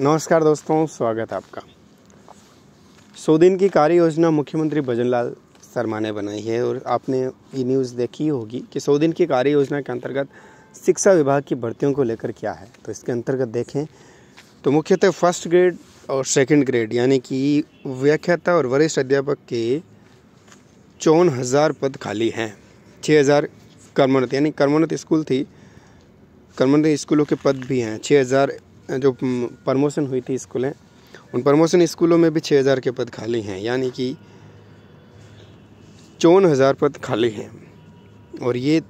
नमस्कार दोस्तों स्वागत आपका सौ दिन की कार्य योजना मुख्यमंत्री भजन लाल शर्मा ने बनाई है और आपने ये न्यूज़ देखी होगी कि सौ दिन की कार्य योजना के अंतर्गत शिक्षा विभाग की भर्तियों को लेकर क्या है तो इसके अंतर्गत देखें तो मुख्यतः फर्स्ट ग्रेड और सेकंड ग्रेड यानी कि व्याख्याता और वरिष्ठ अध्यापक के चौन हज़ार पद खाली हैं छः हज़ार कर्मोन्नत यानी कर्मोन्नत स्कूल थी कर्मोन्नत स्कूलों के पद भी हैं छः हज़ार जो प्रमोशन हुई थी स्कूलें उन प्रमोशन स्कूलों में भी छः हज़ार के पद खाली हैं यानी कि चौवन हज़ार पद खाली हैं और ये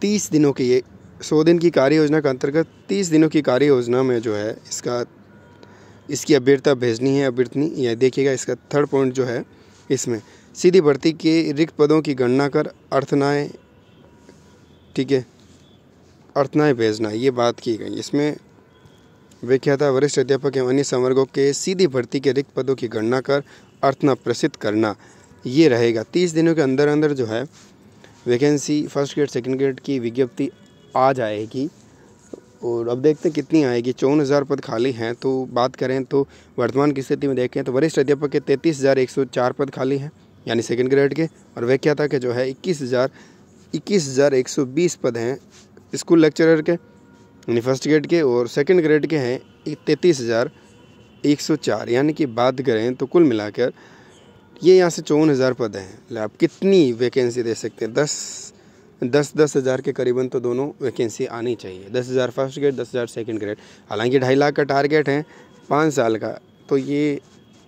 तीस दिनों की ये सौ दिन की कार्य योजना के अंतर्गत तीस दिनों की कार्य योजना में जो है इसका इसकी अभ्यर्थता भेजनी है अभ्यर्थनी यह देखिएगा इसका थर्ड पॉइंट जो है इसमें सीधी भर्ती के रिक्त पदों की गणना कर अर्थनाएँ ठीक है अर्थनाएँ भेजना ये बात की गई इसमें विख्याता वरिष्ठ अध्यापक एवं अन्य संवर्गों के सीधी भर्ती के रिक्त पदों की गणना कर अर्थना प्रसिद्ध करना ये रहेगा तीस दिनों के अंदर अंदर जो है vacancy first grade second grade की विज्ञप्ति आ जाएगी और अब देखते हैं कितनी आएगी चौवन हज़ार पद खाली हैं तो बात करें तो वर्तमान की स्थिति में देखें तो वरिष्ठ अध्यापक के तैंतीस हज़ार एक सौ चार पद खाली हैं यानी सेकेंड ग्रेड के और व्याख्याता के जो है इक्कीस हज़ार इक्कीस हज़ार एक सौ बीस पद हैं स्कूल लेक्चरर के यानी फर्स्ट ग्रेड के और सेकंड ग्रेड के हैं तैंतीस हज़ार एक सौ चार यानी कि बात करें तो कुल मिलाकर ये यहाँ से चौवन हज़ार पद हैं आप कितनी वैकेंसी दे सकते हैं दस दस दस हज़ार के करीबन तो दोनों वैकेंसी आनी चाहिए दस हज़ार फर्स्ट ग्रेड दस हज़ार सेकेंड ग्रेड हालांकि ढाई लाख का टारगेट है पाँच साल का तो ये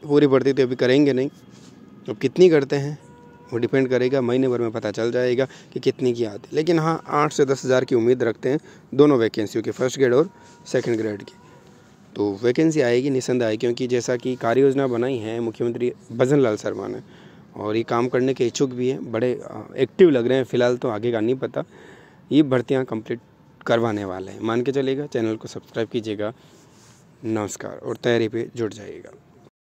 पूरी भर्ती तो अभी करेंगे नहीं अब कितनी करते हैं वो डिपेंड करेगा महीने भर में पता चल जाएगा कि कितनी की आती है लेकिन हाँ आठ से दस हज़ार की उम्मीद रखते हैं दोनों वैकेंसियों की फर्स्ट ग्रेड और सेकेंड ग्रेड की तो वैकेंसी आएगी निसंदेह आएगी क्योंकि जैसा कि कार्य योजना बनाई है मुख्यमंत्री भजन लाल शर्मा ने और ये काम करने के इच्छुक भी हैं बड़े एक्टिव लग रहे हैं फ़िलहाल तो आगे का नहीं पता ये भर्तियाँ कम्प्लीट करवाने वाले हैं मान के चलेगा चैनल को सब्सक्राइब कीजिएगा नमस्कार और तैयारी पे जुड़ जाइएगा